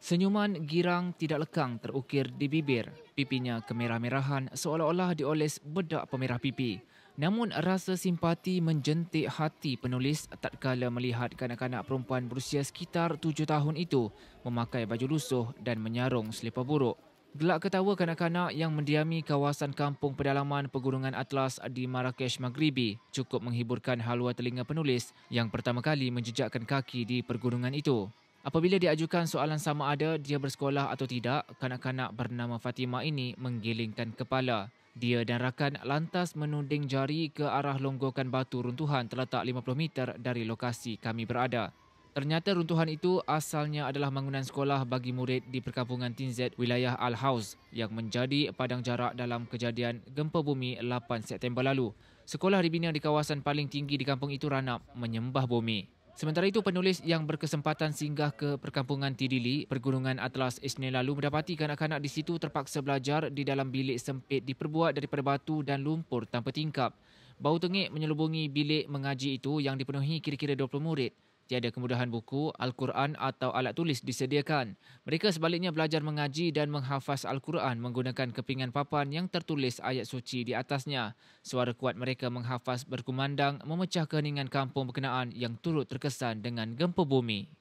Senyuman girang tidak lekang terukir di bibir. Pipinya kemerah-merahan seolah-olah dioles bedak pemerah pipi. Namun rasa simpati menjentik hati penulis tak tatkala melihat kanak-kanak perempuan berusia sekitar tujuh tahun itu memakai baju lusuh dan menyarung selipar buruk. Gelak ketawa kanak-kanak yang mendiami kawasan kampung pedalaman Pegunungan Atlas di Marrakesh Maghribi cukup menghiburkan haluan telinga penulis yang pertama kali menjejakkan kaki di pergunungan itu. Apabila diajukan soalan sama ada dia bersekolah atau tidak, kanak-kanak bernama Fatima ini menggelingkan kepala. Dia dan rakan lantas menuding jari ke arah longgokan batu runtuhan terletak 50 meter dari lokasi kami berada. Ternyata runtuhan itu asalnya adalah bangunan sekolah bagi murid di perkampungan Tinzet wilayah Al-Haus yang menjadi padang jarak dalam kejadian gempa bumi 8 September lalu. Sekolah dibina di kawasan paling tinggi di kampung itu ranap menyembah bumi. Sementara itu penulis yang berkesempatan singgah ke perkampungan Tidili, Pergunungan Atlas Isnin lalu mendapati kanak-kanak di situ terpaksa belajar di dalam bilik sempit diperbuat daripada batu dan lumpur tanpa tingkap. Bau tengik menyelubungi bilik mengaji itu yang dipenuhi kira-kira 20 murid. Tiada kemudahan buku, Al-Quran atau alat tulis disediakan. Mereka sebaliknya belajar mengaji dan menghafaz Al-Quran menggunakan kepingan papan yang tertulis ayat suci di atasnya. Suara kuat mereka menghafaz berkumandang memecah keheningan kampung berkenaan yang turut terkesan dengan gempa bumi.